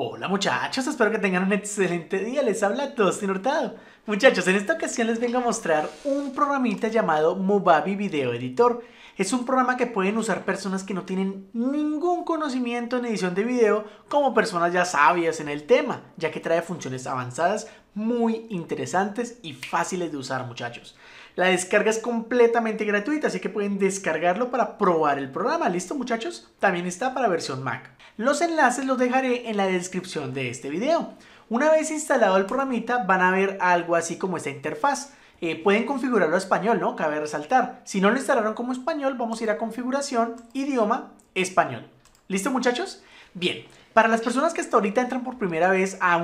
Hola muchachos, espero que tengan un excelente día. Les habla Dustin Hurtado. Muchachos, en esta ocasión les vengo a mostrar un programita llamado Movavi Video Editor. Es un programa que pueden usar personas que no tienen ningún conocimiento en edición de video como personas ya sabias en el tema, ya que trae funciones avanzadas muy interesantes y fáciles de usar muchachos. La descarga es completamente gratuita, así que pueden descargarlo para probar el programa. ¿Listo muchachos? También está para versión Mac. Los enlaces los dejaré en la descripción de este video. Una vez instalado el programita van a ver algo así como esta interfaz. Eh, pueden configurarlo a español, ¿no? Cabe resaltar. Si no lo instalaron como español, vamos a ir a configuración, idioma, español. ¿Listo muchachos? Bien, para las personas que hasta ahorita entran por primera vez a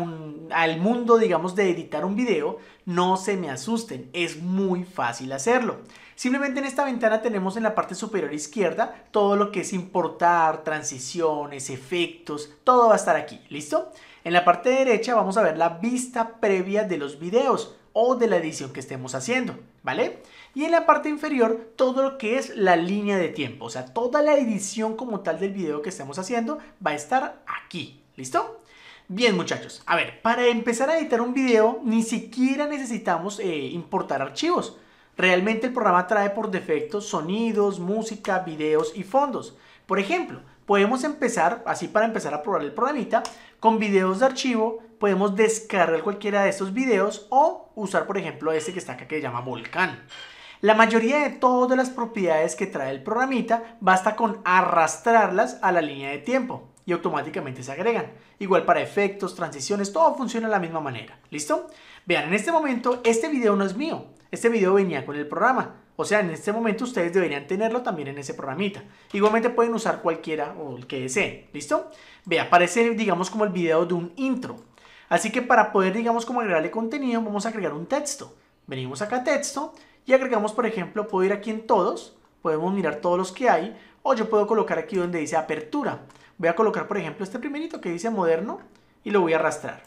al mundo, digamos, de editar un video, no se me asusten, es muy fácil hacerlo. Simplemente en esta ventana tenemos en la parte superior izquierda todo lo que es importar, transiciones, efectos, todo va a estar aquí, ¿listo? En la parte derecha vamos a ver la vista previa de los videos o de la edición que estemos haciendo, ¿vale? y en la parte inferior todo lo que es la línea de tiempo, o sea, toda la edición como tal del video que estemos haciendo va a estar aquí, ¿listo? Bien muchachos, a ver, para empezar a editar un video ni siquiera necesitamos eh, importar archivos. Realmente el programa trae por defecto sonidos, música, videos y fondos. Por ejemplo, podemos empezar, así para empezar a probar el programita, con videos de archivo, podemos descargar cualquiera de estos videos o usar por ejemplo este que está acá que se llama Volcán. La mayoría de todas las propiedades que trae el programita basta con arrastrarlas a la línea de tiempo y automáticamente se agregan. Igual para efectos, transiciones, todo funciona de la misma manera. ¿Listo? Vean, en este momento este video no es mío. Este video venía con el programa. O sea, en este momento ustedes deberían tenerlo también en ese programita. Igualmente pueden usar cualquiera o el que deseen. ¿Listo? Vea, aparece digamos como el video de un intro. Así que para poder digamos como agregarle contenido vamos a agregar un texto. Venimos acá a texto y agregamos, por ejemplo, puedo ir aquí en todos, podemos mirar todos los que hay, o yo puedo colocar aquí donde dice apertura. Voy a colocar, por ejemplo, este primerito que dice moderno y lo voy a arrastrar.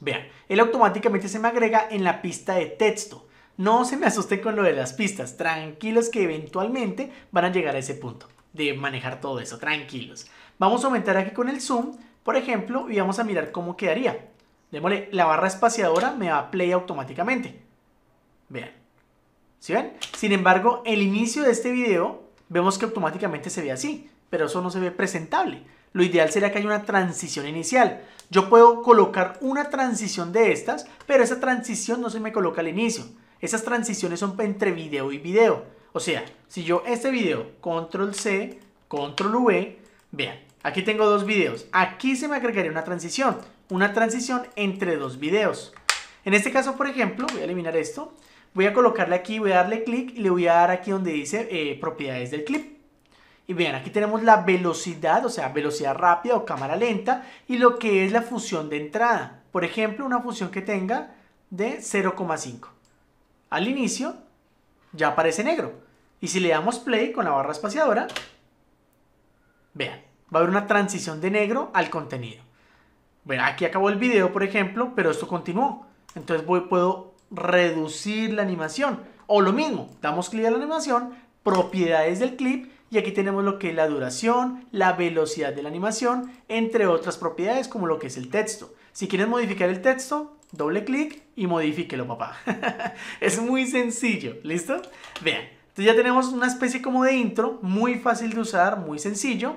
Vean, él automáticamente se me agrega en la pista de texto. No se me asuste con lo de las pistas, tranquilos que eventualmente van a llegar a ese punto de manejar todo eso, tranquilos. Vamos a aumentar aquí con el zoom, por ejemplo, y vamos a mirar cómo quedaría. Démosle la barra espaciadora, me va a play automáticamente. Vean, sin embargo, el inicio de este video vemos que automáticamente se ve así, pero eso no se ve presentable. Lo ideal sería que haya una transición inicial. Yo puedo colocar una transición de estas, pero esa transición no se me coloca al inicio. Esas transiciones son entre video y video. O sea, si yo este video, control C, control V, vean, aquí tengo dos videos. Aquí se me agregaría una transición, una transición entre dos videos. En este caso, por ejemplo, voy a eliminar esto voy a colocarle aquí, voy a darle clic y le voy a dar aquí donde dice eh, propiedades del clip. Y vean, aquí tenemos la velocidad, o sea, velocidad rápida o cámara lenta y lo que es la función de entrada. Por ejemplo, una función que tenga de 0,5. Al inicio ya aparece negro. Y si le damos play con la barra espaciadora, vean, va a haber una transición de negro al contenido. Bueno, aquí acabó el video, por ejemplo, pero esto continuó. Entonces voy, puedo reducir la animación. O lo mismo, damos clic a la animación, propiedades del clip y aquí tenemos lo que es la duración, la velocidad de la animación, entre otras propiedades como lo que es el texto. Si quieres modificar el texto, doble clic y modifíquelo, papá. es muy sencillo, ¿listo? Vean, entonces ya tenemos una especie como de intro, muy fácil de usar, muy sencillo.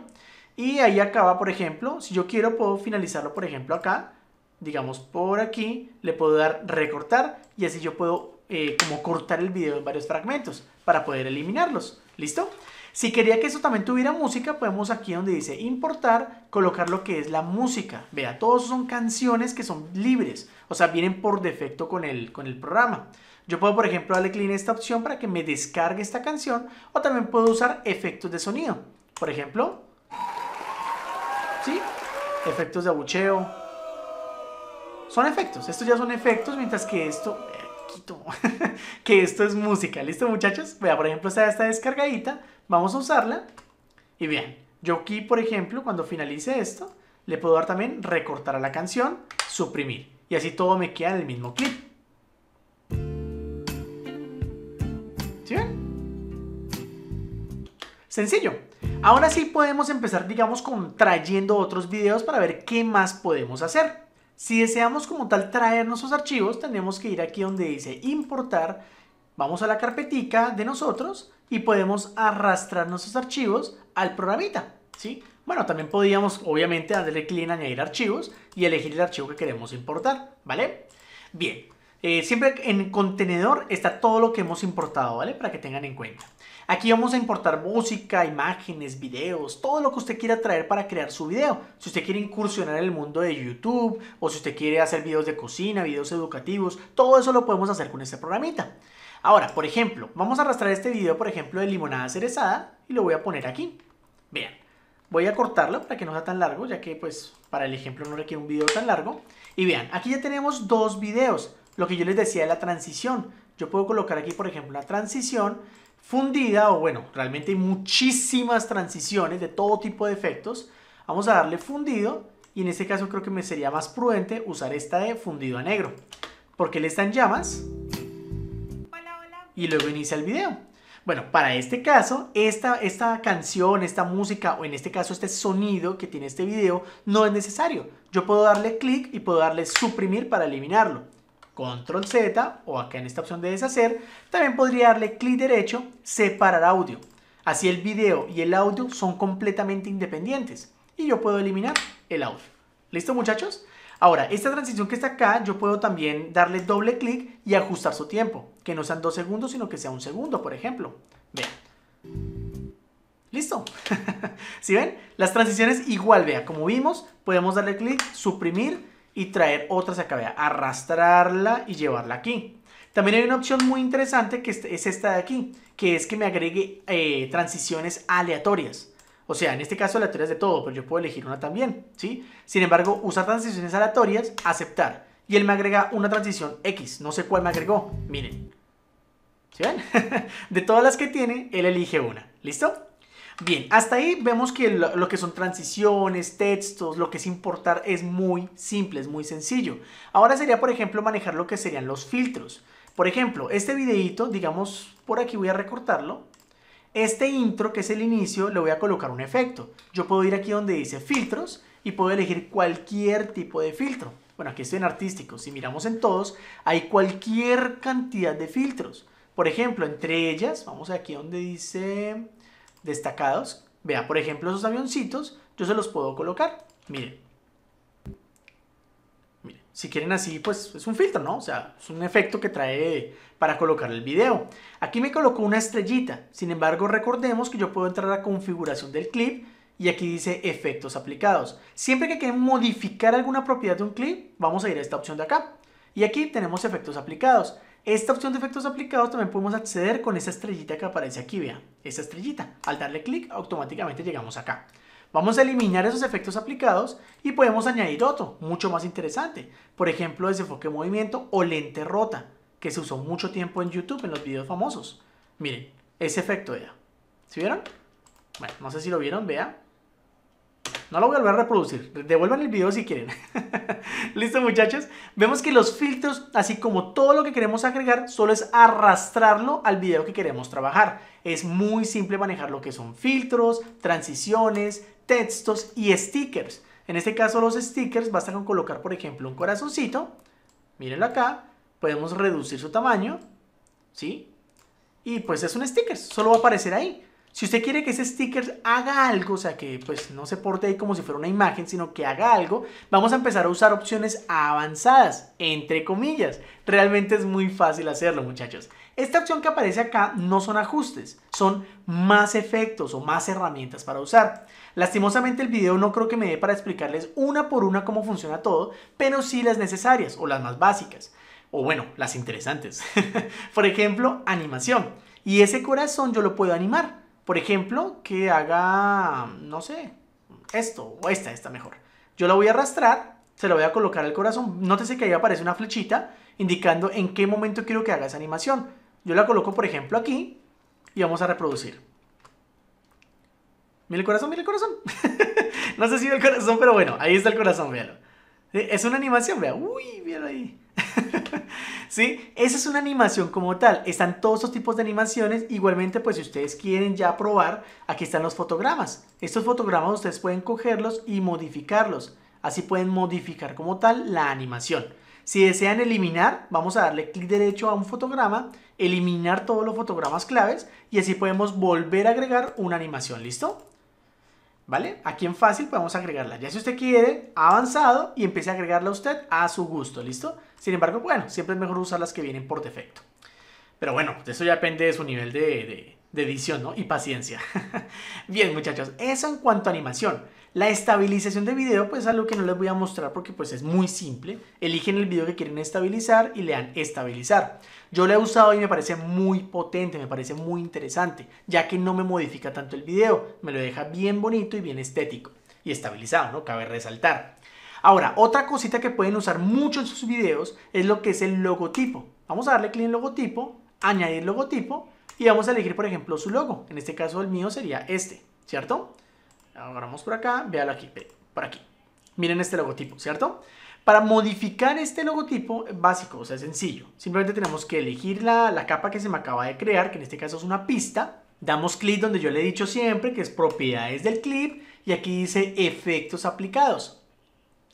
Y ahí acaba, por ejemplo, si yo quiero puedo finalizarlo, por ejemplo, acá digamos por aquí, le puedo dar recortar y así yo puedo eh, como cortar el video en varios fragmentos para poder eliminarlos. ¿Listo? Si quería que eso también tuviera música, podemos aquí donde dice importar, colocar lo que es la música. Vea, todos son canciones que son libres, o sea, vienen por defecto con el, con el programa. Yo puedo, por ejemplo, darle clic en esta opción para que me descargue esta canción o también puedo usar efectos de sonido. Por ejemplo, ¿sí? Efectos de abucheo, son efectos. Estos ya son efectos, mientras que esto, eh, que esto es música. ¿Listo, muchachos? Vea, por ejemplo, esta descargadita. Vamos a usarla. Y bien, yo aquí, por ejemplo, cuando finalice esto, le puedo dar también recortar a la canción, suprimir. Y así todo me queda en el mismo clip. ¿Sí ven? Sencillo. Ahora sí podemos empezar, digamos, con trayendo otros videos para ver qué más podemos hacer. Si deseamos como tal traer nuestros archivos, tenemos que ir aquí donde dice importar, vamos a la carpetica de nosotros y podemos arrastrar nuestros archivos al programita, ¿sí? Bueno, también podíamos obviamente darle clic en añadir archivos y elegir el archivo que queremos importar, ¿vale? Bien, eh, siempre en contenedor está todo lo que hemos importado, ¿vale? Para que tengan en cuenta. Aquí vamos a importar música, imágenes, videos, todo lo que usted quiera traer para crear su video. Si usted quiere incursionar en el mundo de YouTube o si usted quiere hacer videos de cocina, videos educativos, todo eso lo podemos hacer con este programita. Ahora, por ejemplo, vamos a arrastrar este video, por ejemplo, de limonada cerezada y lo voy a poner aquí. Vean, voy a cortarlo para que no sea tan largo, ya que pues para el ejemplo no requiere un video tan largo. Y vean, aquí ya tenemos dos videos. Lo que yo les decía de la transición. Yo puedo colocar aquí, por ejemplo, la transición fundida o bueno, realmente hay muchísimas transiciones de todo tipo de efectos. Vamos a darle fundido y en este caso creo que me sería más prudente usar esta de fundido a negro porque le están llamas y luego inicia el video. Bueno, para este caso, esta, esta canción, esta música o en este caso este sonido que tiene este video no es necesario. Yo puedo darle clic y puedo darle suprimir para eliminarlo control Z o acá en esta opción de deshacer, también podría darle clic derecho, separar audio. Así el video y el audio son completamente independientes y yo puedo eliminar el audio. ¿Listo muchachos? Ahora, esta transición que está acá, yo puedo también darle doble clic y ajustar su tiempo, que no sean dos segundos, sino que sea un segundo, por ejemplo. Vean. Listo. ¿Sí ven? Las transiciones igual, vea, como vimos, podemos darle clic, suprimir, y traer otras acá, arrastrarla y llevarla aquí. También hay una opción muy interesante que es esta de aquí, que es que me agregue eh, transiciones aleatorias. O sea, en este caso aleatorias de todo, pero yo puedo elegir una también, ¿sí? Sin embargo, usar transiciones aleatorias, aceptar. Y él me agrega una transición X, no sé cuál me agregó, miren. ¿Se ven? de todas las que tiene, él elige una, ¿listo? Bien, hasta ahí vemos que lo, que son transiciones, textos, lo que es importar es muy simple, es muy sencillo. Ahora sería, por ejemplo, manejar lo que serían los filtros. Por ejemplo, este videito, digamos, por aquí voy a recortarlo. Este intro, que es el inicio, le voy a colocar un efecto. Yo puedo ir aquí donde dice filtros y puedo elegir cualquier tipo de filtro. Bueno, aquí estoy en artístico. Si miramos en todos, hay cualquier cantidad de filtros. Por ejemplo, entre ellas, vamos aquí donde dice destacados. Vea, por ejemplo, esos avioncitos, yo se los puedo colocar. Miren. Si quieren así, pues es un filtro, ¿no? O sea, es un efecto que trae para colocar el video. Aquí me colocó una estrellita. Sin embargo, recordemos que yo puedo entrar a configuración del clip y aquí dice efectos aplicados. Siempre que quieran modificar alguna propiedad de un clip, vamos a ir a esta opción de acá. Y aquí tenemos efectos aplicados. Esta opción de efectos aplicados también podemos acceder con esa estrellita que aparece aquí, vea, esa estrellita. Al darle clic automáticamente llegamos acá. Vamos a eliminar esos efectos aplicados y podemos añadir otro, mucho más interesante. Por ejemplo, desenfoque movimiento o lente rota, que se usó mucho tiempo en YouTube en los videos famosos. Miren, ese efecto, vea. ¿Sí vieron? Bueno, no sé si lo vieron, vea. No lo voy a volver a reproducir. Devuelvan el video si quieren. Listo muchachos. Vemos que los filtros, así como todo lo que queremos agregar, solo es arrastrarlo al video que queremos trabajar. Es muy simple manejar lo que son filtros, transiciones, textos y stickers. En este caso los stickers basta con colocar por ejemplo un corazoncito. Mírenlo acá. Podemos reducir su tamaño. ¿Sí? Y pues es un sticker. Solo va a aparecer ahí. Si usted quiere que ese sticker haga algo, o sea, que pues no se porte ahí como si fuera una imagen, sino que haga algo, vamos a empezar a usar opciones avanzadas, entre comillas. Realmente es muy fácil hacerlo, muchachos. Esta opción que aparece acá no son ajustes, son más efectos o más herramientas para usar. Lastimosamente el video no creo que me dé para explicarles una por una cómo funciona todo, pero sí las necesarias o las más básicas, o bueno, las interesantes. por ejemplo, animación. Y ese corazón yo lo puedo animar por ejemplo, que haga, no sé, esto o esta, esta mejor. Yo la voy a arrastrar, se la voy a colocar al corazón. Nótese que ahí aparece una flechita indicando en qué momento quiero que haga esa animación. Yo la coloco, por ejemplo, aquí y vamos a reproducir. Mira el corazón, mira el corazón. no sé si ve el corazón, pero bueno, ahí está el corazón, véalo. Es una animación, vea, uy, mira ahí. ¿Sí? Esa es una animación como tal. Están todos los tipos de animaciones. Igualmente, pues si ustedes quieren ya probar, aquí están los fotogramas. Estos fotogramas ustedes pueden cogerlos y modificarlos. Así pueden modificar como tal la animación. Si desean eliminar, vamos a darle clic derecho a un fotograma, eliminar todos los fotogramas claves y así podemos volver a agregar una animación. ¿Listo? ¿Vale? Aquí en fácil podemos agregarla. Ya si usted quiere, avanzado y empiece a agregarla usted a su gusto, ¿listo? Sin embargo, bueno, siempre es mejor usar las que vienen por defecto. Pero bueno, eso ya depende de su nivel de, edición, ¿no? Y paciencia. Bien, muchachos, eso en cuanto a animación. La estabilización de video, pues es algo que no les voy a mostrar porque pues es muy simple. Eligen el video que quieren estabilizar y le dan estabilizar. Yo lo he usado y me parece muy potente, me parece muy interesante, ya que no me modifica tanto el video, me lo deja bien bonito y bien estético y estabilizado, ¿no? Cabe resaltar. Ahora, otra cosita que pueden usar mucho en sus videos es lo que es el logotipo. Vamos a darle clic en logotipo, añadir logotipo y vamos a elegir, por ejemplo, su logo. En este caso el mío sería este, ¿cierto? agarramos por acá, véalo aquí, por aquí. Miren este logotipo, ¿cierto? Para modificar este logotipo básico, o sea, sencillo. Simplemente tenemos que elegir la, la capa que se me acaba de crear, que en este caso es una pista. Damos clic donde yo le he dicho siempre, que es propiedades del clip. Y aquí dice efectos aplicados.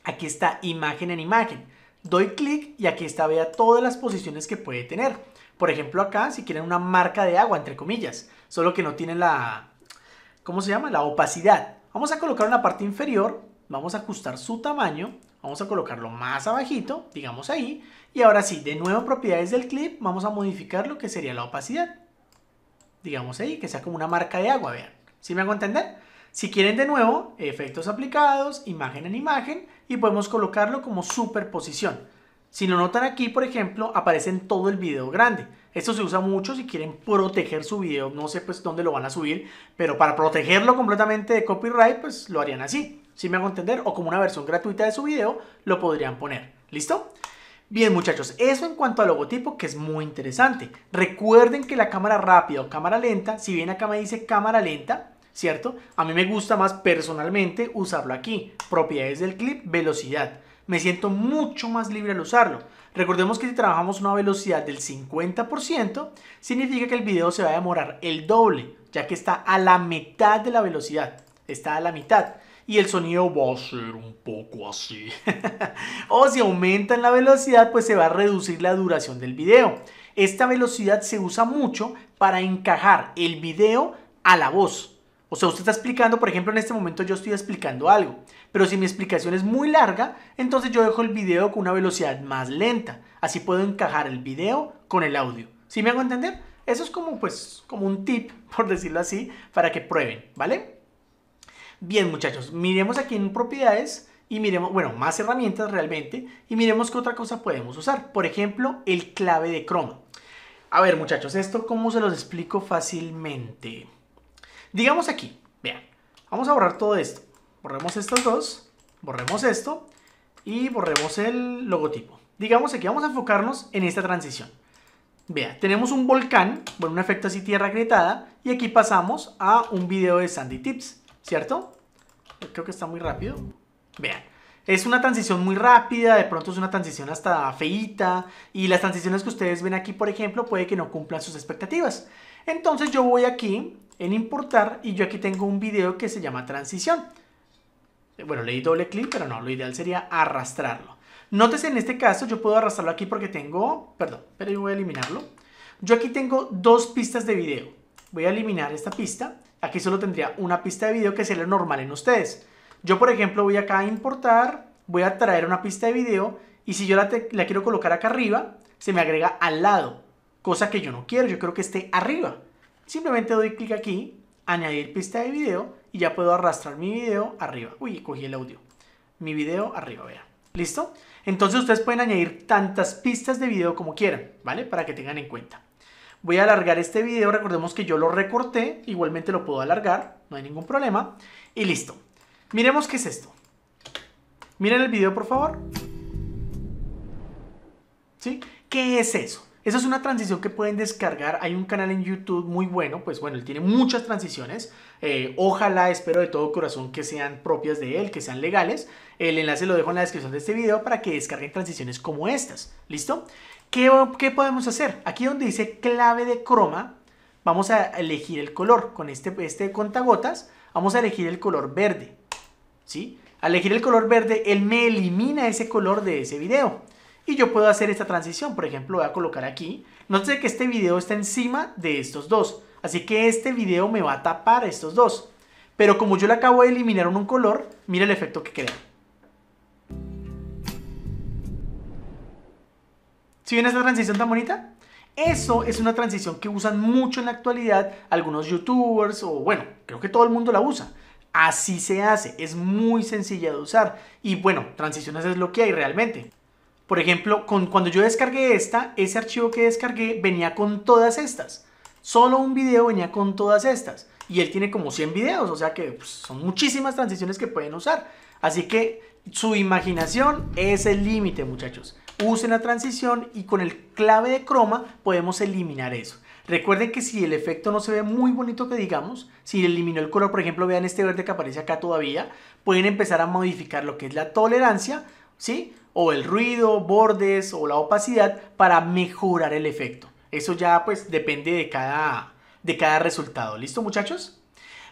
Aquí está imagen en imagen. Doy clic y aquí está, vea todas las posiciones que puede tener. Por ejemplo, acá, si quieren una marca de agua, entre comillas, solo que no tienen la, ¿cómo se llama? La opacidad. Vamos a colocar una parte inferior, vamos a ajustar su tamaño, vamos a colocarlo más abajito, digamos ahí, y ahora sí, de nuevo propiedades del clip, vamos a modificar lo que sería la opacidad. Digamos ahí, que sea como una marca de agua, vean. ¿Sí me hago entender? Si quieren de nuevo, efectos aplicados, imagen en imagen, y podemos colocarlo como superposición. Si lo notan aquí, por ejemplo, aparece en todo el video grande. Esto se usa mucho si quieren proteger su video. No sé pues dónde lo van a subir, pero para protegerlo completamente de copyright, pues lo harían así. Si me hago entender, o como una versión gratuita de su video, lo podrían poner. ¿Listo? Bien muchachos, eso en cuanto al logotipo que es muy interesante. Recuerden que la cámara rápida o cámara lenta, si bien acá me dice cámara lenta, ¿cierto? A mí me gusta más personalmente usarlo aquí. Propiedades del clip, velocidad. Me siento mucho más libre al usarlo. Recordemos que si trabajamos una velocidad del 50%, significa que el video se va a demorar el doble, ya que está a la mitad de la velocidad. Está a la mitad. Y el sonido va a ser un poco así. o si aumentan la velocidad, pues se va a reducir la duración del video. Esta velocidad se usa mucho para encajar el video a la voz. O sea, usted está explicando, por ejemplo, en este momento yo estoy explicando algo, pero si mi explicación es muy larga, entonces yo dejo el video con una velocidad más lenta. Así puedo encajar el video con el audio. ¿Sí me hago entender? Eso es como, pues, como un tip, por decirlo así, para que prueben, ¿vale? Bien, muchachos, miremos aquí en propiedades y miremos, bueno, más herramientas realmente, y miremos qué otra cosa podemos usar. Por ejemplo, el clave de croma. A ver, muchachos, esto cómo se los explico fácilmente. Digamos aquí, vean, vamos a borrar todo esto. Borremos estos dos, borremos esto y borremos el logotipo. Digamos aquí, vamos a enfocarnos en esta transición. Vean, tenemos un volcán, bueno, un efecto así tierra agrietada y aquí pasamos a un video de Sandy Tips, ¿cierto? Creo que está muy rápido. Vean, es una transición muy rápida, de pronto es una transición hasta feíta, y las transiciones que ustedes ven aquí, por ejemplo, puede que no cumplan sus expectativas. Entonces yo voy aquí en importar y yo aquí tengo un video que se llama transición. Bueno, le di doble clic, pero no, lo ideal sería arrastrarlo. Nótese en este caso, yo puedo arrastrarlo aquí porque tengo, perdón, pero yo voy a eliminarlo. Yo aquí tengo dos pistas de video. Voy a eliminar esta pista. Aquí solo tendría una pista de video que sería normal en ustedes. Yo, por ejemplo, voy acá a importar, voy a traer una pista de video y si yo la, la quiero colocar acá arriba, se me agrega al lado cosa que yo no quiero, yo creo que esté arriba. Simplemente doy clic aquí, añadir pista de video y ya puedo arrastrar mi video arriba. Uy, cogí el audio. Mi video arriba, vea. ¿Listo? Entonces ustedes pueden añadir tantas pistas de video como quieran, ¿vale? Para que tengan en cuenta. Voy a alargar este video, recordemos que yo lo recorté, igualmente lo puedo alargar, no hay ningún problema. Y listo. Miremos qué es esto. Miren el video, por favor. ¿Sí? ¿Qué es eso? Esa es una transición que pueden descargar. Hay un canal en YouTube muy bueno, pues bueno, él tiene muchas transiciones. Eh, ojalá, espero de todo corazón que sean propias de él, que sean legales. El enlace lo dejo en la descripción de este video para que descarguen transiciones como estas. ¿Listo? ¿Qué, podemos hacer? Aquí donde dice clave de croma, vamos a elegir el color. Con este, este contagotas, vamos a elegir el color verde. ¿Sí? Al elegir el color verde, él me elimina ese color de ese video y yo puedo hacer esta transición. Por ejemplo, voy a colocar aquí. sé que este video está encima de estos dos. Así que este video me va a tapar estos dos. Pero como yo le acabo de eliminar un color, mira el efecto que crea. ¿si ven esta transición tan bonita? Eso es una transición que usan mucho en la actualidad algunos youtubers o bueno, creo que todo el mundo la usa. Así se hace, es muy sencilla de usar. Y bueno, transiciones es lo que hay realmente. Por ejemplo, cuando yo descargué esta, ese archivo que descargué venía con todas estas. Solo un video venía con todas estas. Y él tiene como 100 videos, o sea que pues, son muchísimas transiciones que pueden usar. Así que su imaginación es el límite, muchachos. Usen la transición y con el clave de croma podemos eliminar eso. Recuerden que si el efecto no se ve muy bonito que digamos, si eliminó el color, por ejemplo, vean este verde que aparece acá todavía, pueden empezar a modificar lo que es la tolerancia, ¿sí? o el ruido, bordes o la opacidad para mejorar el efecto. Eso ya pues depende de cada, de cada resultado. ¿Listo muchachos?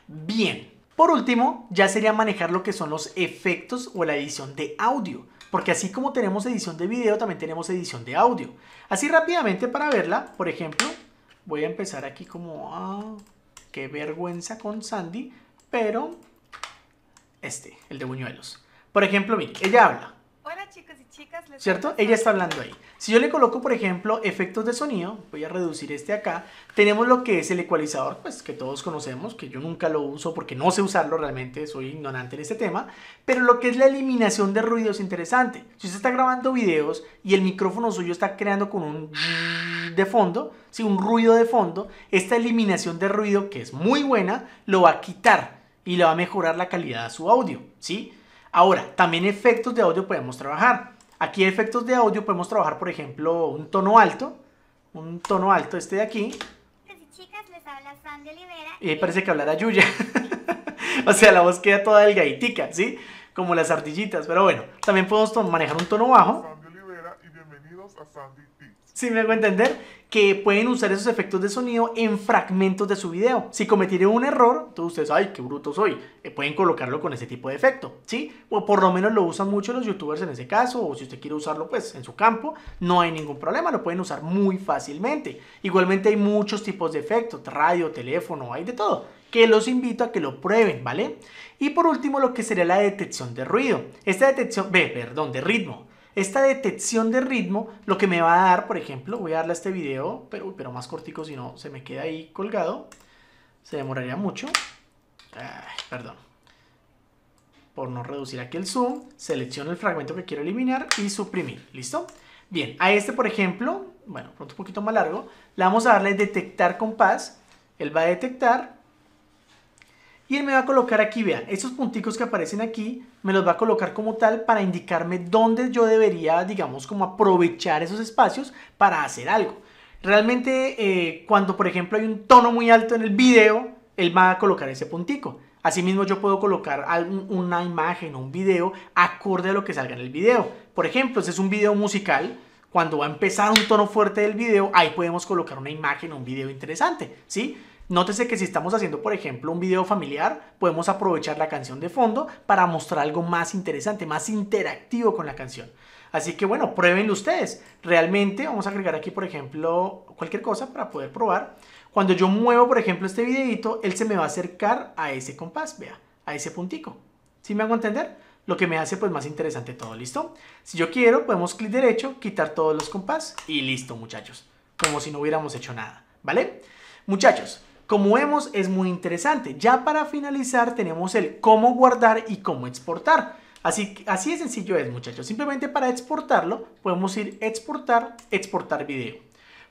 Bien. Por último, ya sería manejar lo que son los efectos o la edición de audio. Porque así como tenemos edición de video, también tenemos edición de audio. Así rápidamente para verla, por ejemplo, voy a empezar aquí como... Ah, qué vergüenza con Sandy, pero... Este, el de Buñuelos. Por ejemplo, miren, ella habla. Hola y chicas. ¿Cierto? Ella está hablando ahí. Si yo le coloco, por ejemplo, efectos de sonido, voy a reducir este acá, tenemos lo que es el ecualizador, pues que todos conocemos, que yo nunca lo uso porque no sé usarlo realmente, soy ignorante en este tema, pero lo que es la eliminación de ruido es interesante. Si usted está grabando videos y el micrófono suyo está creando con un de fondo, si un ruido de fondo, esta eliminación de ruido que es muy buena, lo va a quitar y le va a mejorar la calidad de su audio, ¿sí? Ahora, también efectos de audio podemos trabajar. Aquí efectos de audio podemos trabajar, por ejemplo, un tono alto. Un tono alto, este de aquí. Chicas, les habla Y ahí parece que hablara Yuya. o sea, la voz queda toda delgaditica, ¿sí? Como las ardillitas. Pero bueno, también podemos manejar un tono bajo. Sandy Olivera y bienvenidos a Sandy Tips. ¿Sí me hago entender? que pueden usar esos efectos de sonido en fragmentos de su video. Si cometieron un error, entonces ustedes, ay, qué bruto soy, eh, pueden colocarlo con ese tipo de efecto, ¿sí? O por lo menos lo usan mucho los youtubers en ese caso, o si usted quiere usarlo pues en su campo, no hay ningún problema, lo pueden usar muy fácilmente. Igualmente hay muchos tipos de efectos, radio, teléfono, hay de todo que los invito a que lo prueben, ¿vale? Y por último, lo que sería la detección de ruido. Esta detección, ve, perdón, de ritmo. Esta detección de ritmo, lo que me va a dar, por ejemplo, voy a darle a este video, pero, pero más cortico, si no se me queda ahí colgado, se demoraría mucho. perdón. Por no reducir aquí el zoom, selecciono el fragmento que quiero eliminar y suprimir. ¿Listo? Bien, a este, por ejemplo, bueno, pronto un poquito más largo, le vamos a darle detectar compás. Él va a detectar y él me va a colocar aquí, vean, estos punticos que aparecen aquí, me los va a colocar como tal para indicarme dónde yo debería, digamos, como aprovechar esos espacios para hacer algo. Realmente, eh, cuando por ejemplo hay un tono muy alto en el video, él va a colocar ese puntico. Asimismo, yo puedo colocar una imagen o un video acorde a lo que salga en el video. Por ejemplo, si es un video musical, cuando va a empezar un tono fuerte del video, ahí podemos colocar una imagen o un video interesante, ¿sí? Nótese que si estamos haciendo, por ejemplo, un video familiar, podemos aprovechar la canción de fondo para mostrar algo más interesante, más interactivo con la canción. Así que bueno, pruébenlo ustedes. Realmente vamos a agregar aquí, por ejemplo, cualquier cosa para poder probar. Cuando yo muevo, por ejemplo, este videito, él se me va a acercar a ese compás, vea, a ese puntico. ¿Sí me hago entender? Lo que me hace pues más interesante todo, ¿listo? Si yo quiero, podemos clic derecho, quitar todos los compás y listo, muchachos. Como si no hubiéramos hecho nada, ¿vale? Muchachos, como vemos, es muy interesante. Ya para finalizar, tenemos el cómo guardar y cómo exportar. Así, así de sencillo es, muchachos. Simplemente para exportarlo, podemos ir exportar, exportar video.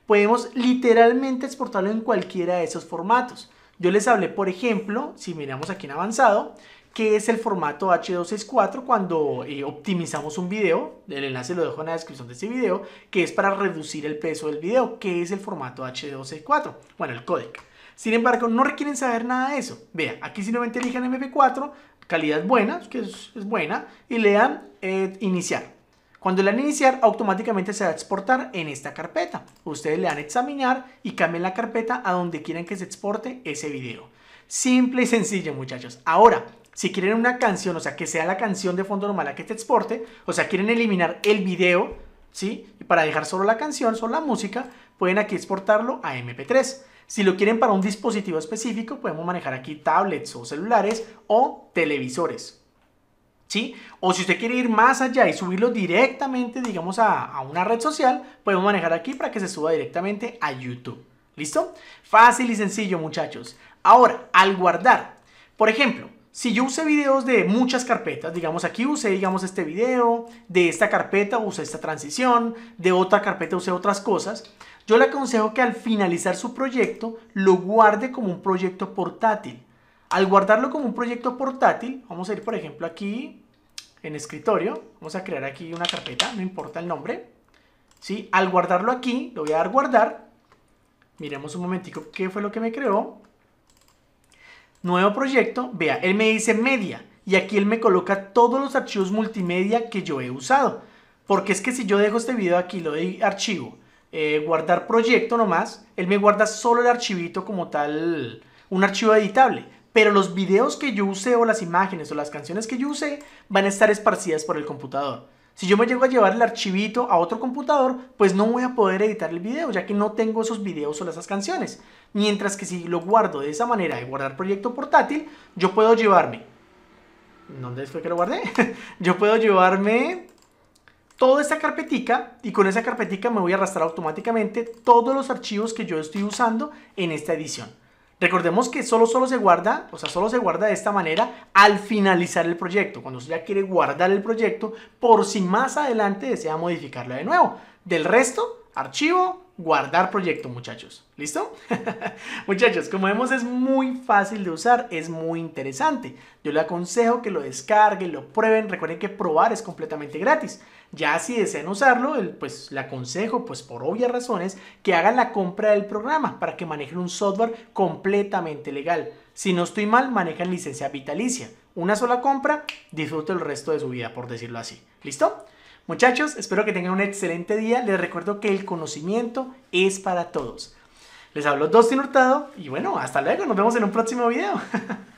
Podemos literalmente exportarlo en cualquiera de esos formatos. Yo les hablé, por ejemplo, si miramos aquí en avanzado, que es el formato H264 cuando eh, optimizamos un video, el enlace lo dejo en la descripción de este video, que es para reducir el peso del video, Qué es el formato H264, bueno, el código. Sin embargo, no requieren saber nada de eso. Vea, aquí simplemente elijan MP4, calidad buena, que es, buena, y le dan eh, iniciar. Cuando le dan iniciar, automáticamente se va a exportar en esta carpeta. Ustedes le dan examinar y cambien la carpeta a donde quieran que se exporte ese video. Simple y sencillo, muchachos. Ahora, si quieren una canción, o sea, que sea la canción de fondo normal a que te exporte, o sea, quieren eliminar el video, ¿sí? Y para dejar solo la canción, solo la música, pueden aquí exportarlo a MP3. Si lo quieren para un dispositivo específico, podemos manejar aquí tablets o celulares o televisores. ¿Sí? O si usted quiere ir más allá y subirlo directamente, digamos, a, una red social, podemos manejar aquí para que se suba directamente a YouTube. ¿Listo? Fácil y sencillo, muchachos. Ahora, al guardar, por ejemplo, si yo usé videos de muchas carpetas, digamos aquí usé digamos este video, de esta carpeta usé esta transición, de otra carpeta usé otras cosas, yo le aconsejo que al finalizar su proyecto lo guarde como un proyecto portátil. Al guardarlo como un proyecto portátil, vamos a ir por ejemplo aquí en escritorio, vamos a crear aquí una carpeta, no importa el nombre. Al guardarlo aquí, lo voy a dar guardar. Miremos un momentico qué fue lo que me creó. Nuevo proyecto, vea, él me dice media y aquí él me coloca todos los archivos multimedia que yo he usado. Porque es que si yo dejo este video aquí, lo doy archivo, eh, guardar proyecto nomás, él me guarda solo el archivito como tal, un archivo editable. Pero los videos que yo use o las imágenes o las canciones que yo use van a estar esparcidas por el computador. Si yo me llego a llevar el archivito a otro computador, pues no voy a poder editar el video, ya que no tengo esos videos o esas canciones. Mientras que si lo guardo de esa manera de guardar proyecto portátil, yo puedo llevarme. ¿Dónde es que lo guardé? yo puedo llevarme toda esta carpetica y con esa carpetica me voy a arrastrar automáticamente todos los archivos que yo estoy usando en esta edición. Recordemos que solo, solo se guarda, o sea, solo se guarda de esta manera al finalizar el proyecto. Cuando usted ya quiere guardar el proyecto, por si más adelante desea modificarlo de nuevo. Del resto, archivo, guardar proyecto, muchachos. ¿Listo? muchachos, como vemos es muy fácil de usar, es muy interesante. Yo le aconsejo que lo descarguen, lo prueben. Recuerden que probar es completamente gratis. Ya si desean usarlo, pues le aconsejo, pues por obvias razones, que hagan la compra del programa para que manejen un software completamente legal. Si no estoy mal, manejan licencia vitalicia. Una sola compra, disfrute el resto de su vida, por decirlo así. ¿Listo? Muchachos, espero que tengan un excelente día. Les recuerdo que el conocimiento es para todos. Les dos sin Hurtado y bueno, hasta luego. Nos vemos en un próximo video.